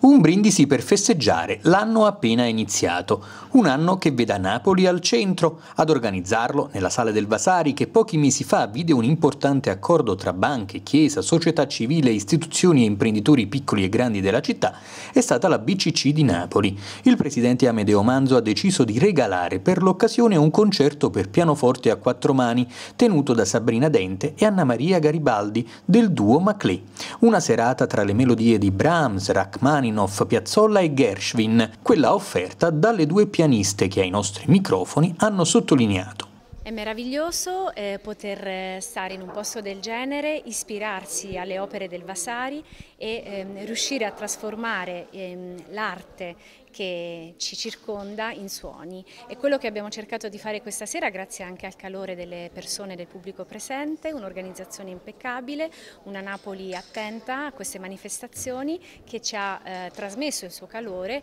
Un brindisi per festeggiare l'anno appena iniziato, un anno che veda Napoli al centro, ad organizzarlo nella sala del Vasari che pochi mesi fa vide un importante accordo tra banche, chiesa, società civile, istituzioni e imprenditori piccoli e grandi della città, è stata la BCC di Napoli. Il presidente Amedeo Manzo ha deciso di regalare per l'occasione un concerto per pianoforte a quattro mani, tenuto da Sabrina Dente e Anna Maria Garibaldi del duo Maclé. Una serata tra le melodie di Brahms, Rachmaninoff, Rachmaninoff, Piazzolla e Gershwin, quella offerta dalle due pianiste che ai nostri microfoni hanno sottolineato. È meraviglioso eh, poter eh, stare in un posto del genere, ispirarsi alle opere del Vasari e ehm, riuscire a trasformare ehm, l'arte che ci circonda in suoni. È quello che abbiamo cercato di fare questa sera grazie anche al calore delle persone del pubblico presente, un'organizzazione impeccabile, una Napoli attenta a queste manifestazioni che ci ha eh, trasmesso il suo calore.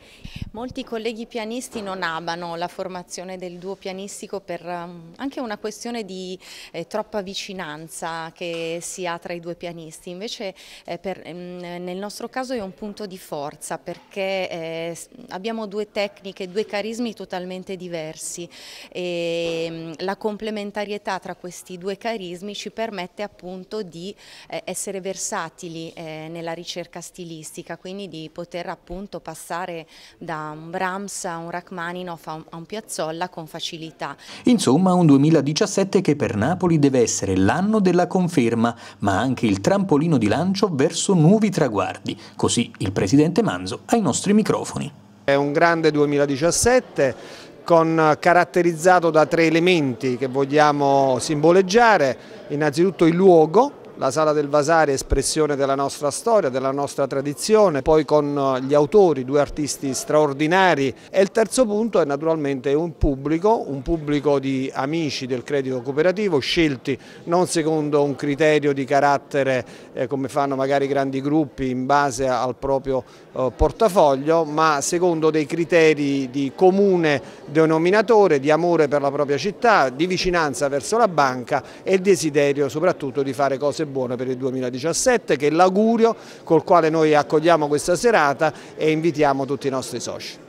Molti colleghi pianisti non amano la formazione del duo pianistico per um, anche una questione di eh, troppa vicinanza che si ha tra i due pianisti, invece eh, per, mh, mm, nel nostro caso è un punto di forza perché eh, abbiamo due tecniche, due carismi totalmente diversi e ehm, la complementarietà tra questi due carismi ci permette appunto di eh, essere versatili eh, nella ricerca stilistica, quindi di poter appunto passare da un Brahms a un Rachmaninoff a un Piazzolla con facilità. Insomma un 2017 che per Napoli deve essere l'anno della conferma, ma anche il trampolino di lancio verso nuovi traguardi, così il presidente Manzo ai nostri microfoni. È un grande 2017 con, caratterizzato da tre elementi che vogliamo simboleggiare, innanzitutto il luogo la Sala del Vasari è espressione della nostra storia, della nostra tradizione, poi con eh, gli autori, due artisti straordinari e il terzo punto è naturalmente un pubblico, un pubblico di amici del credito cooperativo scelti non secondo un criterio di carattere eh, come fanno magari i grandi gruppi in base al proprio eh, portafoglio ma secondo dei criteri di comune denominatore, di amore per la propria città, di vicinanza verso la banca e il desiderio soprattutto di fare cose cose buone per il 2017 che è l'augurio col quale noi accogliamo questa serata e invitiamo tutti i nostri soci.